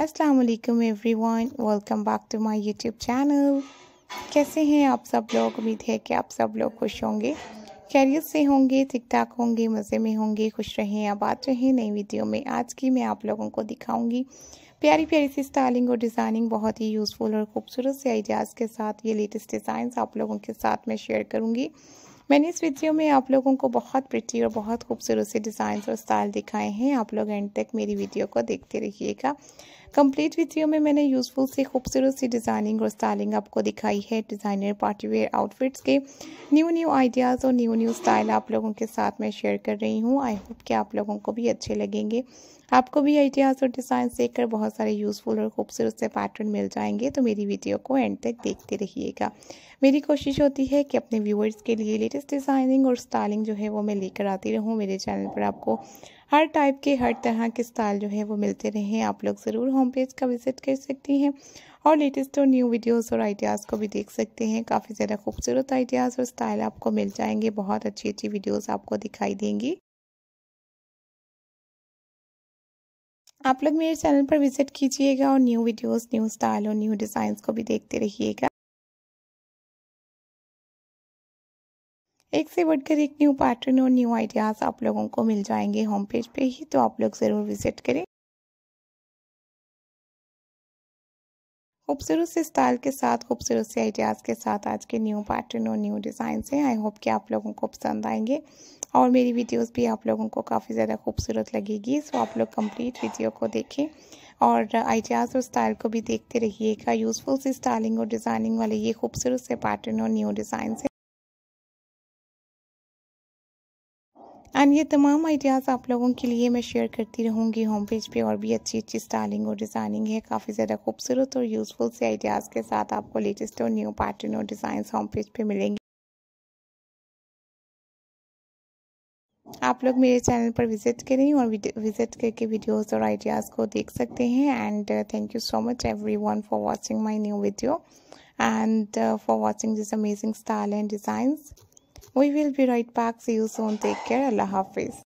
असलकम everyone welcome back to my YouTube channel कैसे हैं आप सब लोग उम्मीद है कि आप सब लोग खुश होंगे कैरियर से होंगे ठीक ठाक होंगे मज़े में होंगे खुश रहें आबाद रहें नई वीडियो में आज की मैं आप लोगों को दिखाऊंगी प्यारी प्यारी सी स्टाइलिंग और डिज़ाइनिंग बहुत ही यूज़फुल और ख़ूबसूरत से आइडियाज़ के साथ ये लेटेस्ट डिज़ाइन आप लोगों के साथ मैं शेयर करूँगी मैंने इस वीडियो में आप लोगों को बहुत प्रिटी और बहुत खूबसूरत से डिज़ाइन और स्टाइल दिखाए हैं आप लोग एंड तक मेरी वीडियो को देखते रहिएगा कंप्लीट वीडियो में मैंने यूज़फुल से खूबसूरत सी डिज़ाइनिंग और स्टाइलिंग आपको दिखाई है डिज़ाइनर पार्टीवेयर आउटफिट्स के न्यू न्यू आइडियाज़ और न्यू न्यू स्टाइल आप लोगों के साथ मैं शेयर कर रही हूँ आई होप कि आप लोगों को भी अच्छे लगेंगे आपको भी आइडियाज़ और डिज़ाइन देख कर बहुत सारे यूज़फुल और खूबसूरत से पैटर्न मिल जाएंगे तो मेरी वीडियो को एंड तक देखते रहिएगा मेरी कोशिश होती है कि अपने व्यूअर्स के लिए लेटेस्ट लेटेस्ट डिज़ाइनिंग और स्टाइलिंग जो है वो मैं लेकर आती रहूँ मेरे चैनल पर आपको हर टाइप के हर तरह के स्टाइल जो है वो मिलते रहे आप लोग ज़रूर होम पेज का विज़िट कर सकती हैं और लेटेस्ट और न्यू वीडियोस और आइडियाज़ को भी देख सकते हैं काफ़ी ज़्यादा खूबसूरत आइडियाज़ और स्टाइल आपको मिल जाएंगे बहुत अच्छी अच्छी वीडियोस आपको दिखाई देंगी आप लोग मेरे चैनल पर विज़िट कीजिएगा और न्यू वीडियोस न्यू स्टाइल और न्यू डिज़ाइंस को भी देखते रहिएगा एक से बढ़कर एक न्यू पैटर्न और न्यू आइडियाज़ आप लोगों को मिल जाएंगे होम पेज पे ही तो आप लोग ज़रूर विजिट करें खूबसूरत से स्टाइल के साथ खूबसूरत से आइडियाज़ के साथ आज के न्यू पैटर्न और न्यू डिज़ाइन है आई होप कि आप लोगों को पसंद आएंगे और मेरी वीडियोस भी आप लोगों को काफ़ी ज़्यादा खूबसूरत लगेगी सो आप लोग कंप्लीट वीडियो को देखें और आइडियाज़ और स्टाइल को भी देखते रहिएगा यूज़फुल सी स्टाइलिंग और डिज़ाइनिंग वाले ये खूबसूरत से पैटर्न और न्यू डिज़ाइन से एंड ये तमाम आइडियाज़ आप लोगों के लिए मैं शेयर करती रहूँगी होम पेज पे और भी अच्छी अच्छी स्टाइलिंग और डिज़ाइनिंग है काफ़ी ज़्यादा खूबसूरत और यूज़फुल से आइडियाज़ के साथ आपको लेटेस्ट और न्यू पैटर्न और डिज़ाइंस होम पेज पर मिलेंगे आप लोग मेरे चैनल पर विज़िट करें और विज़िट करके वीडियोस और आइडियाज़ को देख सकते हैं and thank you so much everyone for watching my new video and for watching this amazing style and designs We will be right back. See you soon. Take care. Allah Hafiz.